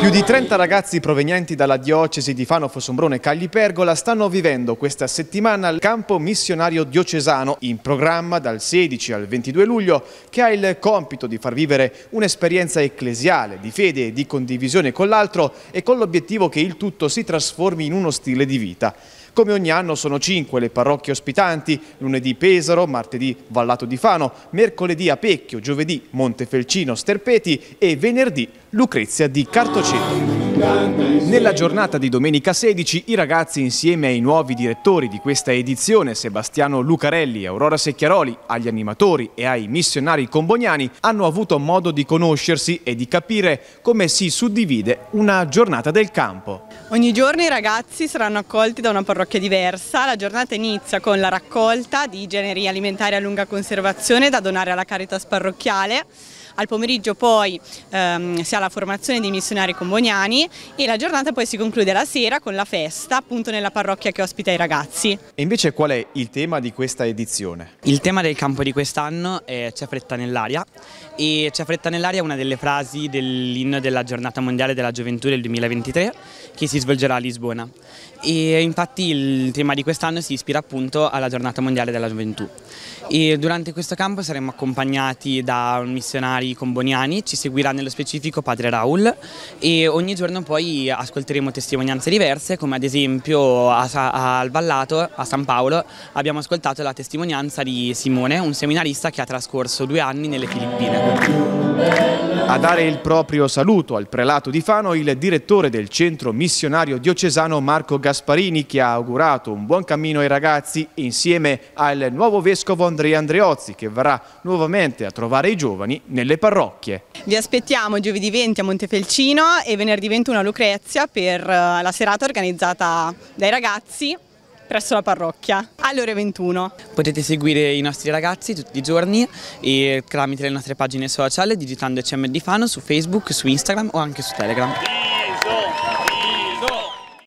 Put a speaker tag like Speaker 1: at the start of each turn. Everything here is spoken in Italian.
Speaker 1: Più di 30 ragazzi provenienti dalla diocesi di Fano Sombrone Cagli Pergola stanno vivendo questa settimana il campo missionario diocesano in programma dal 16 al 22 luglio che ha il compito di far vivere un'esperienza ecclesiale di fede e di condivisione con l'altro e con l'obiettivo che il tutto si trasformi in uno stile di vita. Come ogni anno sono cinque le parrocchie ospitanti, lunedì Pesaro, martedì Vallato di Fano, mercoledì Apecchio, giovedì Montefelcino Sterpeti e venerdì Lucrezia di Cartoceto. Nella giornata di domenica 16 i ragazzi insieme ai nuovi direttori di questa edizione Sebastiano Lucarelli, Aurora Secchiaroli, agli animatori e ai missionari comboniani hanno avuto modo di conoscersi e di capire come si suddivide una giornata del campo.
Speaker 2: Ogni giorno i ragazzi saranno accolti da una parrocchia diversa, la giornata inizia con la raccolta di generi alimentari a lunga conservazione da donare alla Caritas parrocchiale al pomeriggio poi ehm, si ha la formazione dei missionari comboniani e la giornata poi si conclude la sera con la festa appunto nella parrocchia che ospita i ragazzi.
Speaker 1: E invece qual è il tema di questa edizione?
Speaker 3: Il tema del campo di quest'anno è C'è fretta nell'aria e C'è fretta nell'aria è una delle frasi dell'inno della giornata mondiale della gioventù del 2023 che si svolgerà a Lisbona e infatti il tema di quest'anno si ispira appunto alla giornata mondiale della gioventù e durante questo campo saremo accompagnati da un missionario poi con ci seguirà nello specifico Padre Raul e ogni giorno poi ascolteremo testimonianze diverse come ad esempio al Vallato, a San Paolo, abbiamo ascoltato la testimonianza di Simone, un seminarista che ha trascorso due anni nelle Filippine.
Speaker 1: A dare il proprio saluto al prelato di Fano il direttore del centro missionario diocesano Marco Gasparini che ha augurato un buon cammino ai ragazzi insieme al nuovo vescovo Andrea Andreozzi che verrà nuovamente a trovare i giovani nelle parrocchie. Vi aspettiamo
Speaker 2: giovedì 20 a Montefelcino e venerdì 21 a Lucrezia per eh, la serata organizzata dai ragazzi presso la parrocchia alle ore 21.
Speaker 3: Potete seguire i nostri ragazzi tutti i giorni e tramite le nostre pagine social digitando CMD Fano su Facebook, su Instagram o anche su Telegram.